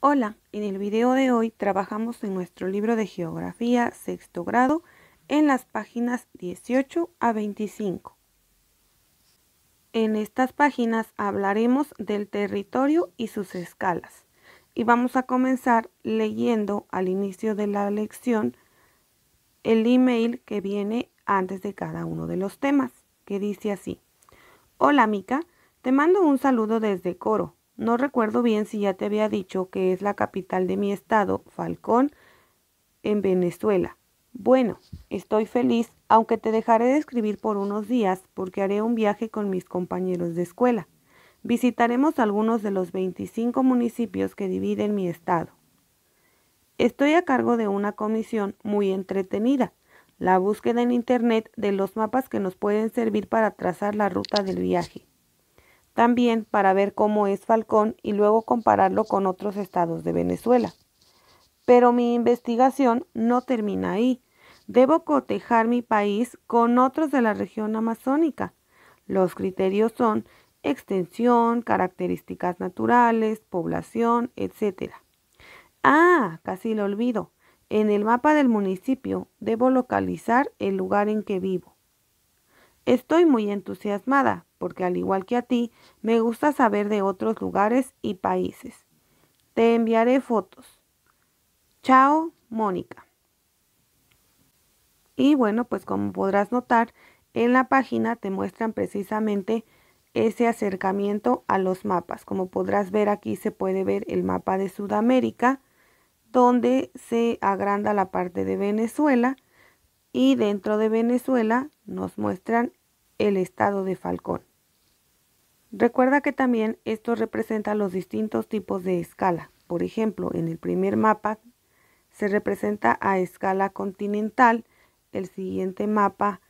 Hola, en el video de hoy trabajamos en nuestro libro de geografía sexto grado en las páginas 18 a 25. En estas páginas hablaremos del territorio y sus escalas y vamos a comenzar leyendo al inicio de la lección el email que viene antes de cada uno de los temas, que dice así. Hola Mica, te mando un saludo desde Coro no recuerdo bien si ya te había dicho que es la capital de mi estado, Falcón, en Venezuela. Bueno, estoy feliz, aunque te dejaré de escribir por unos días porque haré un viaje con mis compañeros de escuela. Visitaremos algunos de los 25 municipios que dividen mi estado. Estoy a cargo de una comisión muy entretenida, la búsqueda en Internet de los mapas que nos pueden servir para trazar la ruta del viaje también para ver cómo es Falcón y luego compararlo con otros estados de Venezuela. Pero mi investigación no termina ahí. Debo cotejar mi país con otros de la región amazónica. Los criterios son extensión, características naturales, población, etc. Ah, casi lo olvido. En el mapa del municipio debo localizar el lugar en que vivo. Estoy muy entusiasmada porque al igual que a ti, me gusta saber de otros lugares y países. Te enviaré fotos. Chao, Mónica. Y bueno, pues como podrás notar, en la página te muestran precisamente ese acercamiento a los mapas. Como podrás ver aquí se puede ver el mapa de Sudamérica, donde se agranda la parte de Venezuela y dentro de Venezuela nos muestran el estado de Falcón. Recuerda que también esto representa los distintos tipos de escala. Por ejemplo, en el primer mapa se representa a escala continental, el siguiente mapa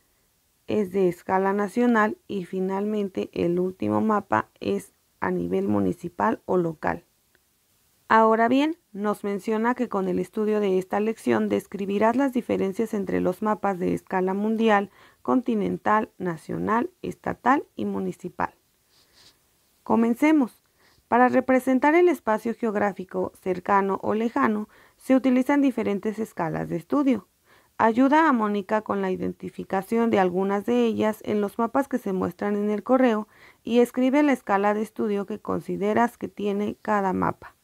es de escala nacional y finalmente el último mapa es a nivel municipal o local. Ahora bien, nos menciona que con el estudio de esta lección describirás las diferencias entre los mapas de escala mundial, continental, nacional, estatal y municipal. Comencemos. Para representar el espacio geográfico cercano o lejano, se utilizan diferentes escalas de estudio. Ayuda a Mónica con la identificación de algunas de ellas en los mapas que se muestran en el correo y escribe la escala de estudio que consideras que tiene cada mapa.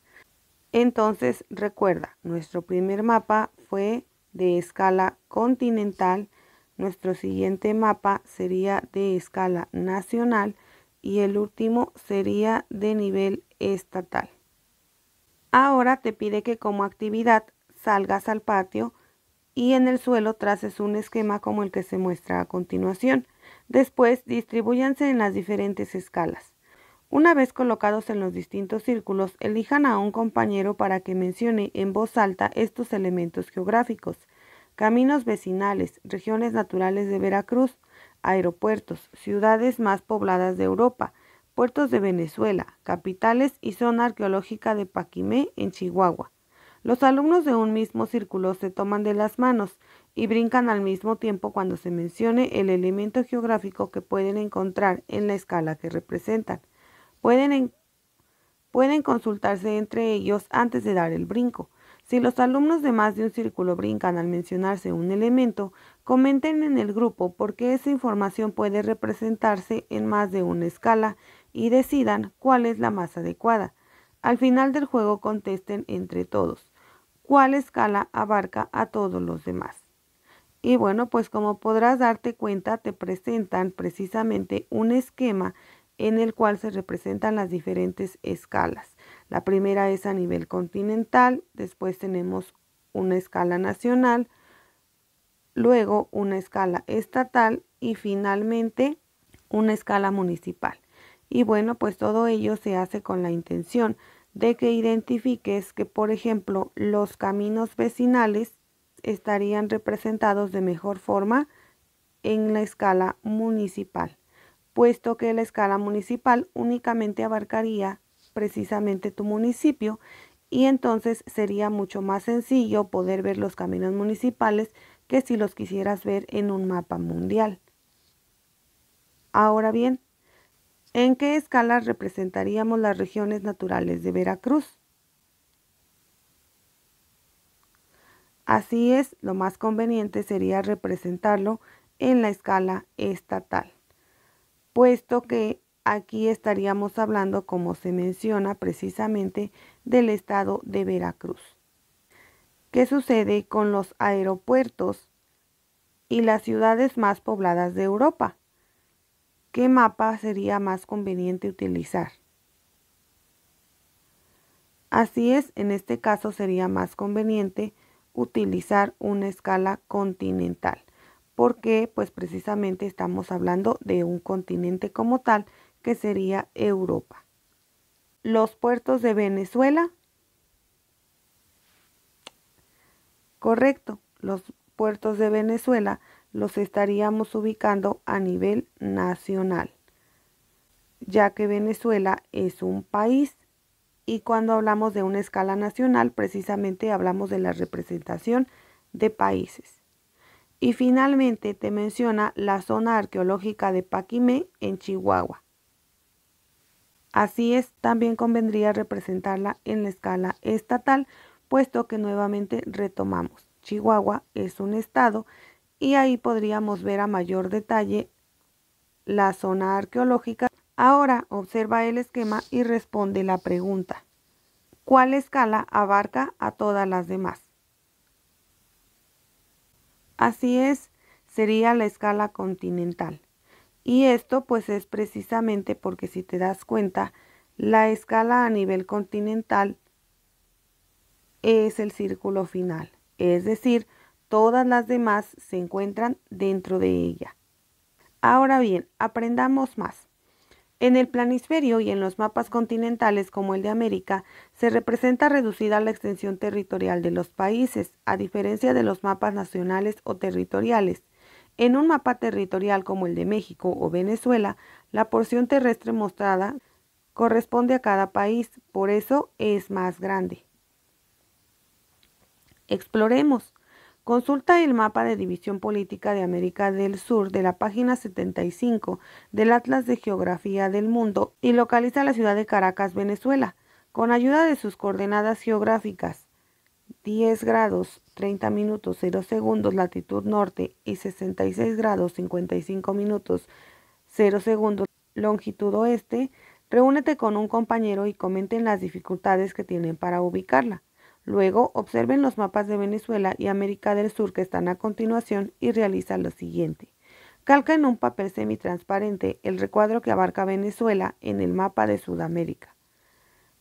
Entonces, recuerda, nuestro primer mapa fue de escala continental, nuestro siguiente mapa sería de escala nacional, y el último sería de nivel estatal. Ahora te pide que como actividad salgas al patio y en el suelo traces un esquema como el que se muestra a continuación. Después distribuyanse en las diferentes escalas. Una vez colocados en los distintos círculos, elijan a un compañero para que mencione en voz alta estos elementos geográficos. Caminos vecinales, regiones naturales de Veracruz, aeropuertos, ciudades más pobladas de Europa, puertos de Venezuela, capitales y zona arqueológica de Paquimé en Chihuahua. Los alumnos de un mismo círculo se toman de las manos y brincan al mismo tiempo cuando se mencione el elemento geográfico que pueden encontrar en la escala que representan. Pueden, pueden consultarse entre ellos antes de dar el brinco. Si los alumnos de más de un círculo brincan al mencionarse un elemento, comenten en el grupo porque esa información puede representarse en más de una escala y decidan cuál es la más adecuada. Al final del juego contesten entre todos cuál escala abarca a todos los demás. Y bueno, pues como podrás darte cuenta, te presentan precisamente un esquema en el cual se representan las diferentes escalas. La primera es a nivel continental, después tenemos una escala nacional, luego una escala estatal y finalmente una escala municipal. Y bueno, pues todo ello se hace con la intención de que identifiques que, por ejemplo, los caminos vecinales estarían representados de mejor forma en la escala municipal, puesto que la escala municipal únicamente abarcaría precisamente tu municipio y entonces sería mucho más sencillo poder ver los caminos municipales que si los quisieras ver en un mapa mundial. Ahora bien, ¿en qué escala representaríamos las regiones naturales de Veracruz? Así es, lo más conveniente sería representarlo en la escala estatal, puesto que aquí estaríamos hablando, como se menciona precisamente, del estado de Veracruz. ¿Qué sucede con los aeropuertos y las ciudades más pobladas de Europa? ¿Qué mapa sería más conveniente utilizar? Así es, en este caso sería más conveniente utilizar una escala continental, porque pues precisamente estamos hablando de un continente como tal, que sería Europa. Los puertos de Venezuela. Correcto, los puertos de Venezuela los estaríamos ubicando a nivel nacional, ya que Venezuela es un país y cuando hablamos de una escala nacional precisamente hablamos de la representación de países. Y finalmente te menciona la zona arqueológica de Paquimé en Chihuahua, Así es, también convendría representarla en la escala estatal, puesto que nuevamente retomamos, Chihuahua es un estado y ahí podríamos ver a mayor detalle la zona arqueológica. Ahora observa el esquema y responde la pregunta. ¿Cuál escala abarca a todas las demás? Así es, sería la escala continental. Y esto pues es precisamente porque si te das cuenta, la escala a nivel continental es el círculo final, es decir, todas las demás se encuentran dentro de ella. Ahora bien, aprendamos más. En el planisferio y en los mapas continentales como el de América, se representa reducida la extensión territorial de los países, a diferencia de los mapas nacionales o territoriales. En un mapa territorial como el de México o Venezuela, la porción terrestre mostrada corresponde a cada país, por eso es más grande. Exploremos. Consulta el mapa de división política de América del Sur de la página 75 del Atlas de Geografía del Mundo y localiza la ciudad de Caracas, Venezuela, con ayuda de sus coordenadas geográficas. 10 grados 30 minutos 0 segundos latitud norte y 66 grados 55 minutos 0 segundos longitud oeste, reúnete con un compañero y comenten las dificultades que tienen para ubicarla. Luego observen los mapas de Venezuela y América del Sur que están a continuación y realiza lo siguiente. Calca en un papel semitransparente el recuadro que abarca Venezuela en el mapa de Sudamérica.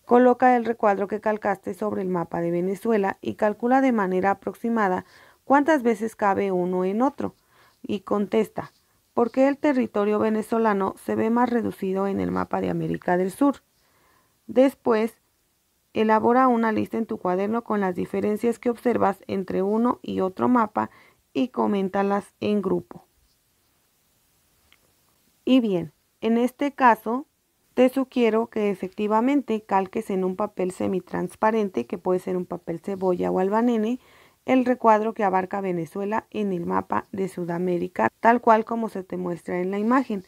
Coloca el recuadro que calcaste sobre el mapa de Venezuela y calcula de manera aproximada cuántas veces cabe uno en otro. Y contesta, ¿por qué el territorio venezolano se ve más reducido en el mapa de América del Sur? Después, elabora una lista en tu cuaderno con las diferencias que observas entre uno y otro mapa y coméntalas en grupo. Y bien, en este caso te sugiero que efectivamente calques en un papel semitransparente, que puede ser un papel cebolla o albanene, el recuadro que abarca Venezuela en el mapa de Sudamérica, tal cual como se te muestra en la imagen.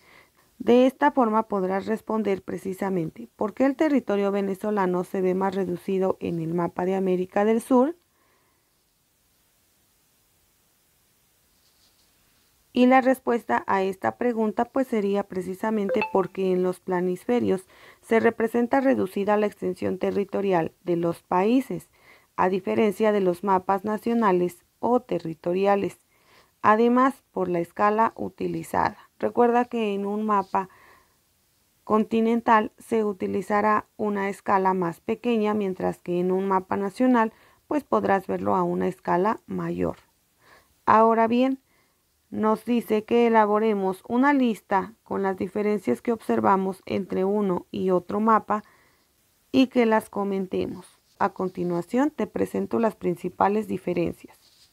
De esta forma podrás responder precisamente por qué el territorio venezolano se ve más reducido en el mapa de América del Sur Y la respuesta a esta pregunta pues sería precisamente porque en los planisferios se representa reducida la extensión territorial de los países, a diferencia de los mapas nacionales o territoriales. Además, por la escala utilizada. Recuerda que en un mapa continental se utilizará una escala más pequeña, mientras que en un mapa nacional pues podrás verlo a una escala mayor. Ahora bien, nos dice que elaboremos una lista con las diferencias que observamos entre uno y otro mapa y que las comentemos. A continuación te presento las principales diferencias.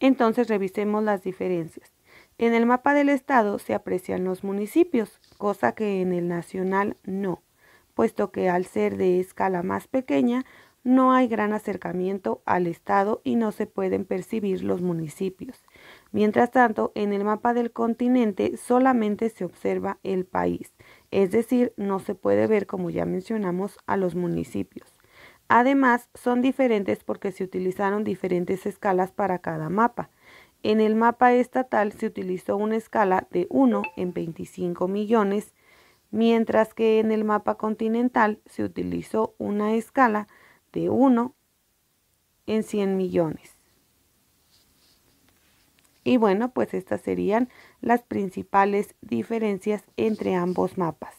Entonces revisemos las diferencias. En el mapa del estado se aprecian los municipios, cosa que en el nacional no, puesto que al ser de escala más pequeña no hay gran acercamiento al estado y no se pueden percibir los municipios. Mientras tanto, en el mapa del continente solamente se observa el país, es decir, no se puede ver, como ya mencionamos, a los municipios. Además, son diferentes porque se utilizaron diferentes escalas para cada mapa. En el mapa estatal se utilizó una escala de 1 en 25 millones, mientras que en el mapa continental se utilizó una escala de 1 en 100 millones. Y bueno, pues estas serían las principales diferencias entre ambos mapas.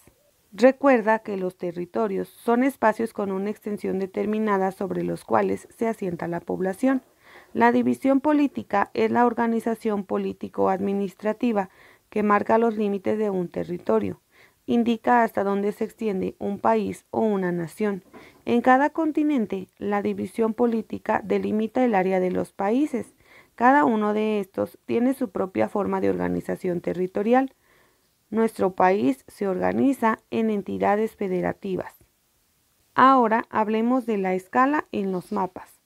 Recuerda que los territorios son espacios con una extensión determinada sobre los cuales se asienta la población. La división política es la organización político-administrativa que marca los límites de un territorio. Indica hasta dónde se extiende un país o una nación. En cada continente, la división política delimita el área de los países cada uno de estos tiene su propia forma de organización territorial. Nuestro país se organiza en entidades federativas. Ahora hablemos de la escala en los mapas.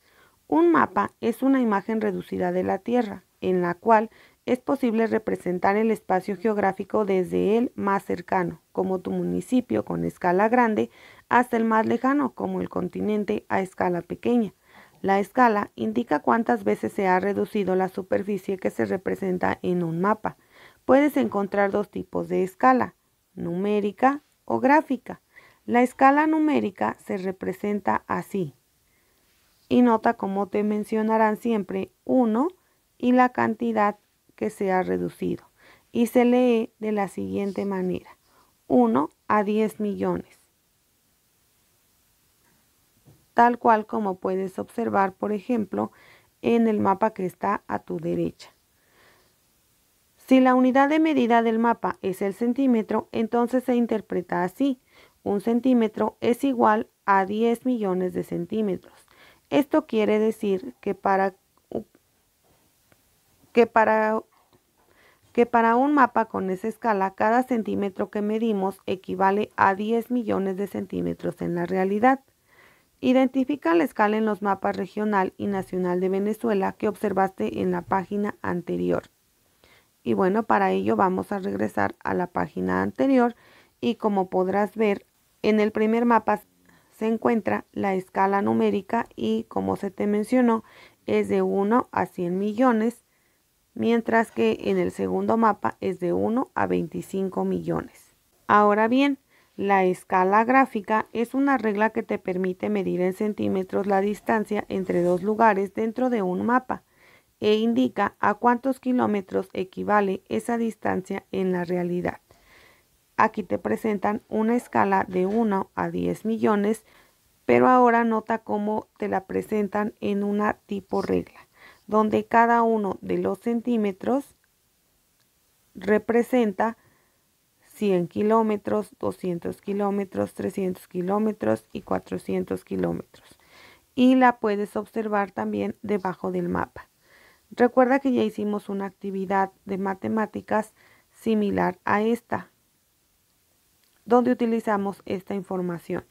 Un mapa es una imagen reducida de la Tierra, en la cual es posible representar el espacio geográfico desde el más cercano, como tu municipio con escala grande, hasta el más lejano, como el continente a escala pequeña. La escala indica cuántas veces se ha reducido la superficie que se representa en un mapa. Puedes encontrar dos tipos de escala, numérica o gráfica. La escala numérica se representa así. Y nota cómo te mencionarán siempre 1 y la cantidad que se ha reducido. Y se lee de la siguiente manera. 1 a 10 millones tal cual como puedes observar, por ejemplo, en el mapa que está a tu derecha. Si la unidad de medida del mapa es el centímetro, entonces se interpreta así. Un centímetro es igual a 10 millones de centímetros. Esto quiere decir que para, que para, que para un mapa con esa escala, cada centímetro que medimos equivale a 10 millones de centímetros en la realidad. Identifica la escala en los mapas regional y nacional de Venezuela que observaste en la página anterior. Y bueno, para ello vamos a regresar a la página anterior y como podrás ver, en el primer mapa se encuentra la escala numérica y como se te mencionó, es de 1 a 100 millones, mientras que en el segundo mapa es de 1 a 25 millones. Ahora bien, la escala gráfica es una regla que te permite medir en centímetros la distancia entre dos lugares dentro de un mapa e indica a cuántos kilómetros equivale esa distancia en la realidad. Aquí te presentan una escala de 1 a 10 millones, pero ahora nota cómo te la presentan en una tipo regla, donde cada uno de los centímetros representa 100 kilómetros, 200 kilómetros, 300 kilómetros y 400 kilómetros. Y la puedes observar también debajo del mapa. Recuerda que ya hicimos una actividad de matemáticas similar a esta, donde utilizamos esta información.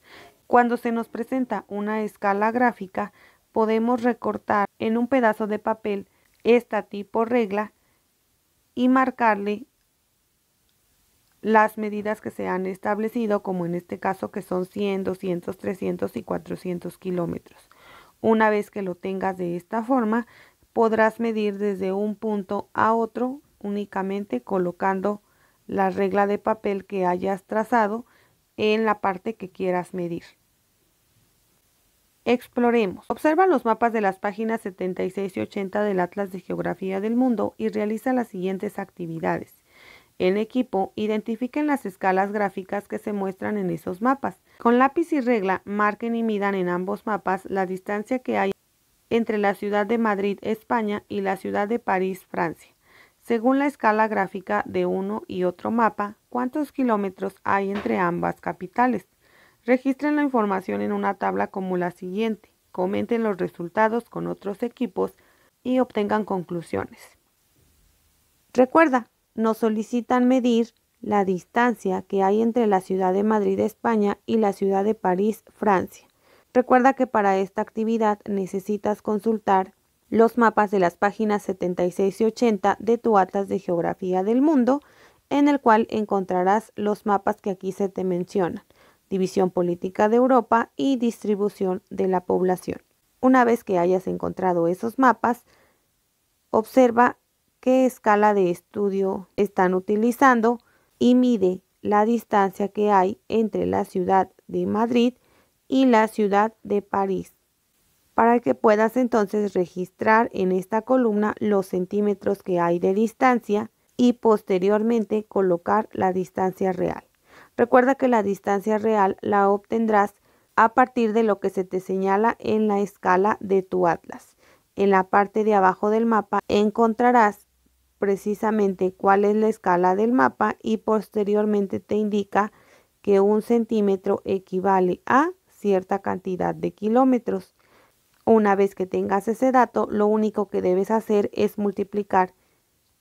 Cuando se nos presenta una escala gráfica, podemos recortar en un pedazo de papel esta tipo regla y marcarle las medidas que se han establecido, como en este caso que son 100, 200, 300 y 400 kilómetros. Una vez que lo tengas de esta forma, podrás medir desde un punto a otro únicamente colocando la regla de papel que hayas trazado en la parte que quieras medir. Exploremos. Observa los mapas de las páginas 76 y 80 del Atlas de Geografía del Mundo y realiza las siguientes actividades en equipo identifiquen las escalas gráficas que se muestran en esos mapas. Con lápiz y regla marquen y midan en ambos mapas la distancia que hay entre la ciudad de Madrid, España y la ciudad de París, Francia. Según la escala gráfica de uno y otro mapa, cuántos kilómetros hay entre ambas capitales. Registren la información en una tabla como la siguiente. Comenten los resultados con otros equipos y obtengan conclusiones. Recuerda, nos solicitan medir la distancia que hay entre la ciudad de Madrid, España, y la ciudad de París, Francia. Recuerda que para esta actividad necesitas consultar los mapas de las páginas 76 y 80 de tu Atlas de Geografía del Mundo, en el cual encontrarás los mapas que aquí se te mencionan, división política de Europa y distribución de la población. Una vez que hayas encontrado esos mapas, observa qué escala de estudio están utilizando y mide la distancia que hay entre la ciudad de Madrid y la ciudad de París, para que puedas entonces registrar en esta columna los centímetros que hay de distancia y posteriormente colocar la distancia real. Recuerda que la distancia real la obtendrás a partir de lo que se te señala en la escala de tu atlas. En la parte de abajo del mapa encontrarás precisamente cuál es la escala del mapa y posteriormente te indica que un centímetro equivale a cierta cantidad de kilómetros. Una vez que tengas ese dato, lo único que debes hacer es multiplicar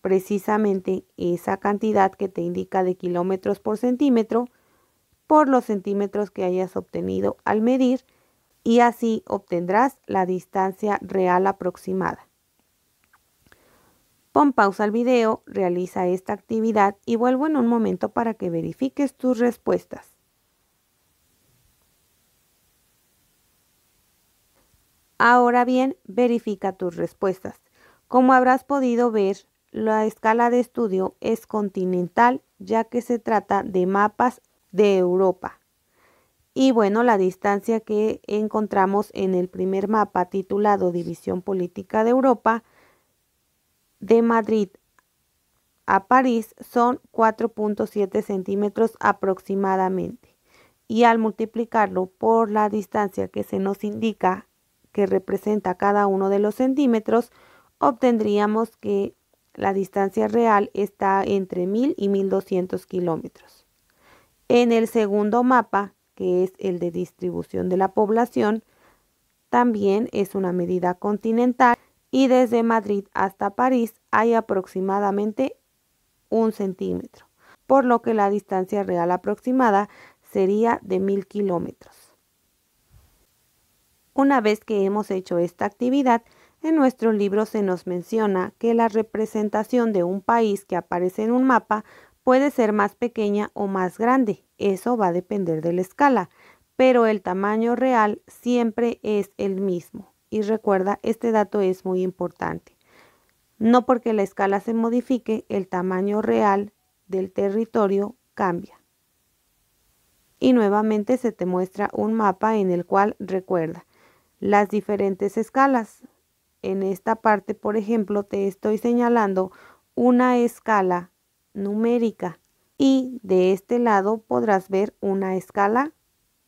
precisamente esa cantidad que te indica de kilómetros por centímetro por los centímetros que hayas obtenido al medir y así obtendrás la distancia real aproximada. Pon pausa al video, realiza esta actividad y vuelvo en un momento para que verifiques tus respuestas. Ahora bien, verifica tus respuestas. Como habrás podido ver, la escala de estudio es continental ya que se trata de mapas de Europa. Y bueno, la distancia que encontramos en el primer mapa titulado División Política de Europa de Madrid a París son 4.7 centímetros aproximadamente y al multiplicarlo por la distancia que se nos indica que representa cada uno de los centímetros, obtendríamos que la distancia real está entre 1000 y 1200 kilómetros. En el segundo mapa, que es el de distribución de la población, también es una medida continental y desde Madrid hasta París hay aproximadamente un centímetro, por lo que la distancia real aproximada sería de mil kilómetros. Una vez que hemos hecho esta actividad, en nuestro libro se nos menciona que la representación de un país que aparece en un mapa puede ser más pequeña o más grande, eso va a depender de la escala, pero el tamaño real siempre es el mismo. Y recuerda, este dato es muy importante. No porque la escala se modifique, el tamaño real del territorio cambia. Y nuevamente se te muestra un mapa en el cual recuerda las diferentes escalas. En esta parte, por ejemplo, te estoy señalando una escala numérica y de este lado podrás ver una escala,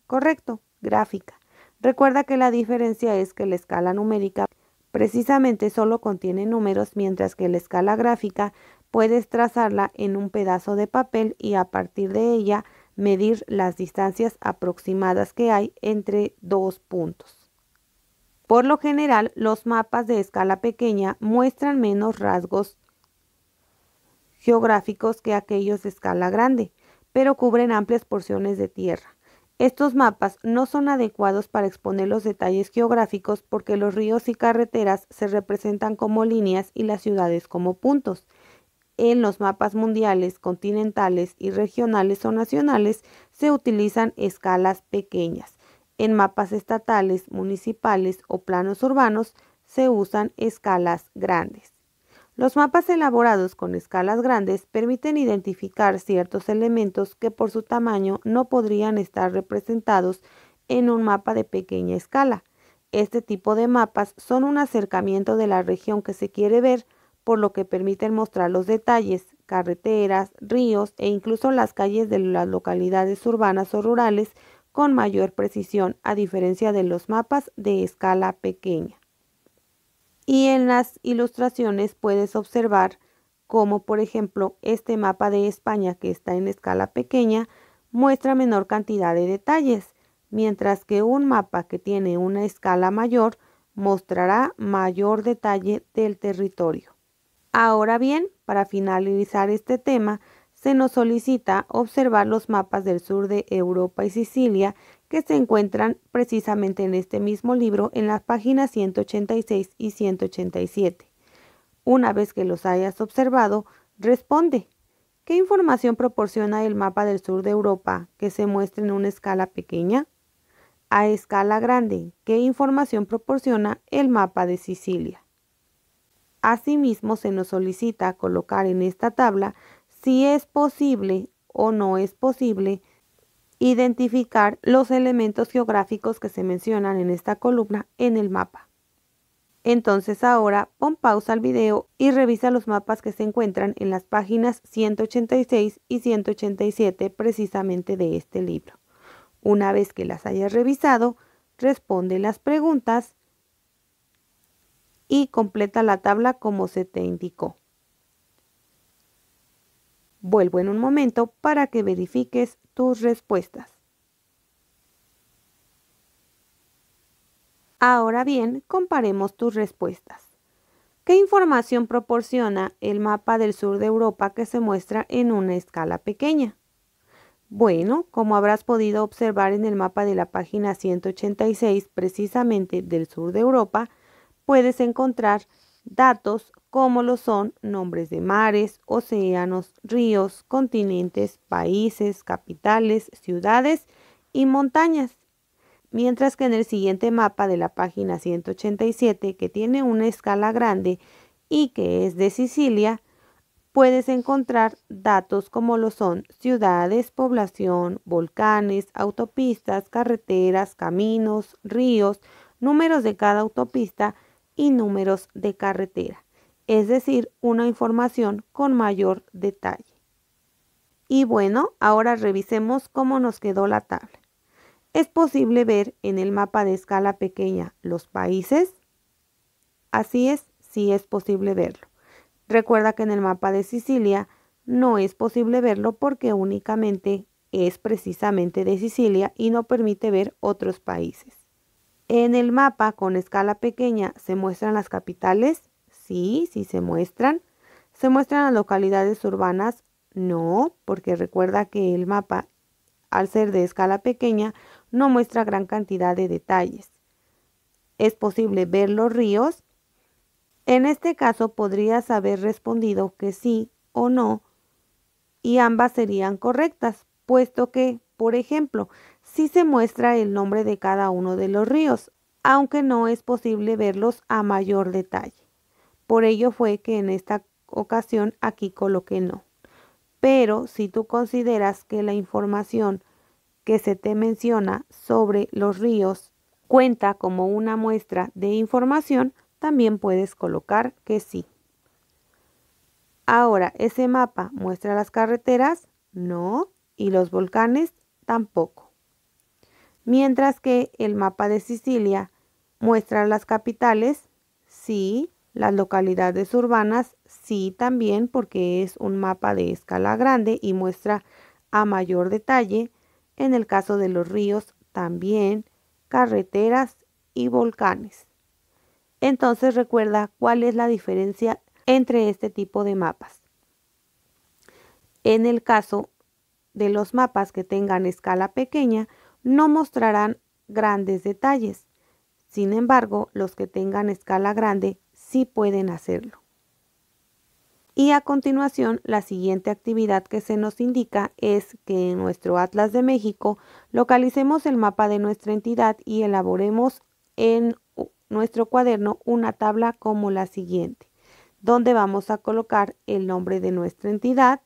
correcto, gráfica. Recuerda que la diferencia es que la escala numérica precisamente solo contiene números, mientras que la escala gráfica puedes trazarla en un pedazo de papel y a partir de ella medir las distancias aproximadas que hay entre dos puntos. Por lo general, los mapas de escala pequeña muestran menos rasgos geográficos que aquellos de escala grande, pero cubren amplias porciones de tierra. Estos mapas no son adecuados para exponer los detalles geográficos porque los ríos y carreteras se representan como líneas y las ciudades como puntos. En los mapas mundiales, continentales y regionales o nacionales se utilizan escalas pequeñas. En mapas estatales, municipales o planos urbanos se usan escalas grandes. Los mapas elaborados con escalas grandes permiten identificar ciertos elementos que por su tamaño no podrían estar representados en un mapa de pequeña escala. Este tipo de mapas son un acercamiento de la región que se quiere ver, por lo que permiten mostrar los detalles, carreteras, ríos e incluso las calles de las localidades urbanas o rurales con mayor precisión, a diferencia de los mapas de escala pequeña. Y en las ilustraciones puedes observar cómo, por ejemplo este mapa de España que está en escala pequeña muestra menor cantidad de detalles, mientras que un mapa que tiene una escala mayor mostrará mayor detalle del territorio. Ahora bien, para finalizar este tema, se nos solicita observar los mapas del sur de Europa y Sicilia que se encuentran precisamente en este mismo libro en las páginas 186 y 187. Una vez que los hayas observado, responde. ¿Qué información proporciona el mapa del sur de Europa que se muestra en una escala pequeña? A escala grande, ¿qué información proporciona el mapa de Sicilia? Asimismo, se nos solicita colocar en esta tabla si es posible o no es posible identificar los elementos geográficos que se mencionan en esta columna en el mapa. Entonces ahora pon pausa al video y revisa los mapas que se encuentran en las páginas 186 y 187 precisamente de este libro. Una vez que las hayas revisado, responde las preguntas y completa la tabla como se te indicó. Vuelvo en un momento para que verifiques tus respuestas. Ahora bien, comparemos tus respuestas. ¿Qué información proporciona el mapa del sur de Europa que se muestra en una escala pequeña? Bueno, como habrás podido observar en el mapa de la página 186, precisamente del sur de Europa, puedes encontrar datos como lo son nombres de mares, océanos, ríos, continentes, países, capitales, ciudades y montañas. Mientras que en el siguiente mapa de la página 187, que tiene una escala grande y que es de Sicilia, puedes encontrar datos como lo son ciudades, población, volcanes, autopistas, carreteras, caminos, ríos, números de cada autopista, y números de carretera, es decir, una información con mayor detalle. Y bueno, ahora revisemos cómo nos quedó la tabla. Es posible ver en el mapa de escala pequeña los países. Así es, sí es posible verlo. Recuerda que en el mapa de Sicilia no es posible verlo porque únicamente es precisamente de Sicilia y no permite ver otros países. En el mapa con escala pequeña se muestran las capitales, sí, sí se muestran. Se muestran las localidades urbanas, no, porque recuerda que el mapa, al ser de escala pequeña, no muestra gran cantidad de detalles. Es posible ver los ríos. En este caso podrías haber respondido que sí o no y ambas serían correctas, puesto que, por ejemplo, sí se muestra el nombre de cada uno de los ríos, aunque no es posible verlos a mayor detalle. Por ello fue que en esta ocasión aquí coloqué no. Pero si tú consideras que la información que se te menciona sobre los ríos cuenta como una muestra de información, también puedes colocar que sí. Ahora, ¿ese mapa muestra las carreteras? No. ¿Y los volcanes? Tampoco mientras que el mapa de Sicilia muestra las capitales, sí, las localidades urbanas, sí también, porque es un mapa de escala grande y muestra a mayor detalle, en el caso de los ríos también, carreteras y volcanes. Entonces recuerda cuál es la diferencia entre este tipo de mapas. En el caso de los mapas que tengan escala pequeña, no mostrarán grandes detalles. Sin embargo, los que tengan escala grande sí pueden hacerlo. Y a continuación, la siguiente actividad que se nos indica es que en nuestro Atlas de México localicemos el mapa de nuestra entidad y elaboremos en nuestro cuaderno una tabla como la siguiente, donde vamos a colocar el nombre de nuestra entidad,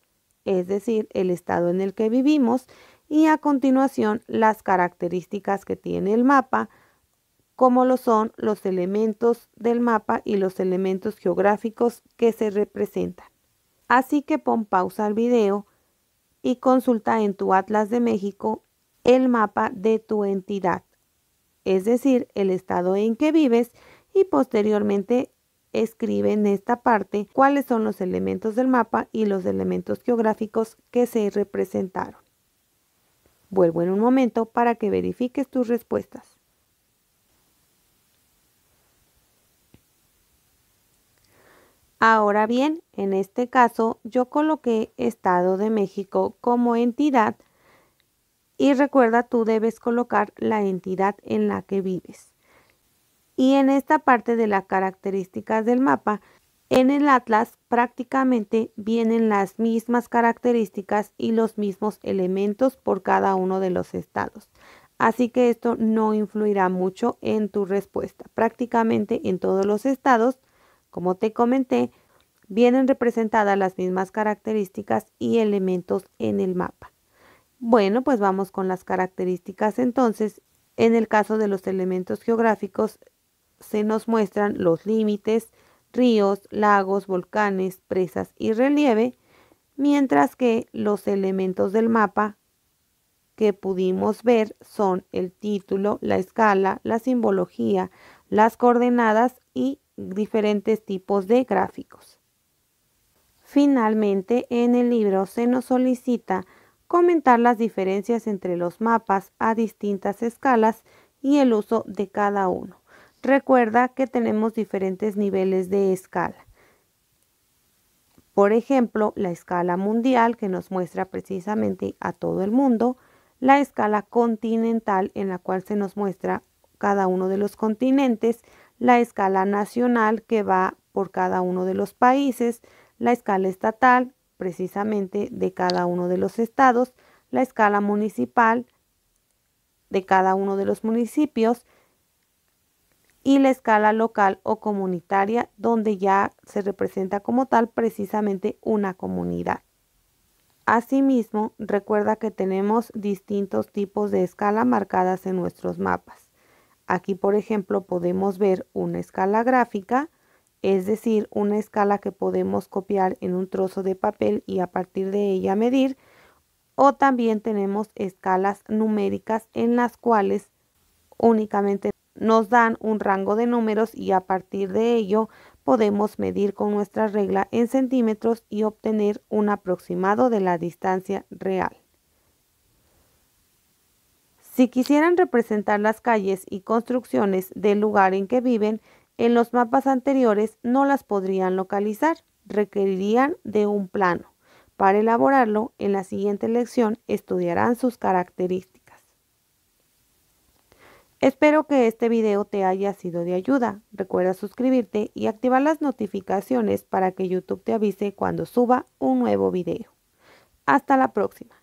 es decir, el estado en el que vivimos, y a continuación las características que tiene el mapa, como lo son los elementos del mapa y los elementos geográficos que se representan. Así que pon pausa al video y consulta en tu Atlas de México el mapa de tu entidad, es decir, el estado en que vives y posteriormente escribe en esta parte cuáles son los elementos del mapa y los elementos geográficos que se representaron. Vuelvo en un momento para que verifiques tus respuestas. Ahora bien, en este caso yo coloqué Estado de México como entidad y recuerda tú debes colocar la entidad en la que vives. Y en esta parte de las características del mapa en el Atlas prácticamente vienen las mismas características y los mismos elementos por cada uno de los estados. Así que esto no influirá mucho en tu respuesta. Prácticamente en todos los estados, como te comenté, vienen representadas las mismas características y elementos en el mapa. Bueno, pues vamos con las características entonces. En el caso de los elementos geográficos, se nos muestran los límites, ríos, lagos, volcanes, presas y relieve, mientras que los elementos del mapa que pudimos ver son el título, la escala, la simbología, las coordenadas y diferentes tipos de gráficos. Finalmente, en el libro se nos solicita comentar las diferencias entre los mapas a distintas escalas y el uso de cada uno. Recuerda que tenemos diferentes niveles de escala. Por ejemplo, la escala mundial que nos muestra precisamente a todo el mundo, la escala continental en la cual se nos muestra cada uno de los continentes, la escala nacional que va por cada uno de los países, la escala estatal precisamente de cada uno de los estados, la escala municipal de cada uno de los municipios y la escala local o comunitaria, donde ya se representa como tal precisamente una comunidad. Asimismo, recuerda que tenemos distintos tipos de escala marcadas en nuestros mapas. Aquí, por ejemplo, podemos ver una escala gráfica, es decir, una escala que podemos copiar en un trozo de papel y a partir de ella medir, o también tenemos escalas numéricas en las cuales únicamente nos dan un rango de números y a partir de ello podemos medir con nuestra regla en centímetros y obtener un aproximado de la distancia real. Si quisieran representar las calles y construcciones del lugar en que viven, en los mapas anteriores no las podrían localizar, requerirían de un plano. Para elaborarlo, en la siguiente lección estudiarán sus características. Espero que este video te haya sido de ayuda. Recuerda suscribirte y activar las notificaciones para que YouTube te avise cuando suba un nuevo video. Hasta la próxima.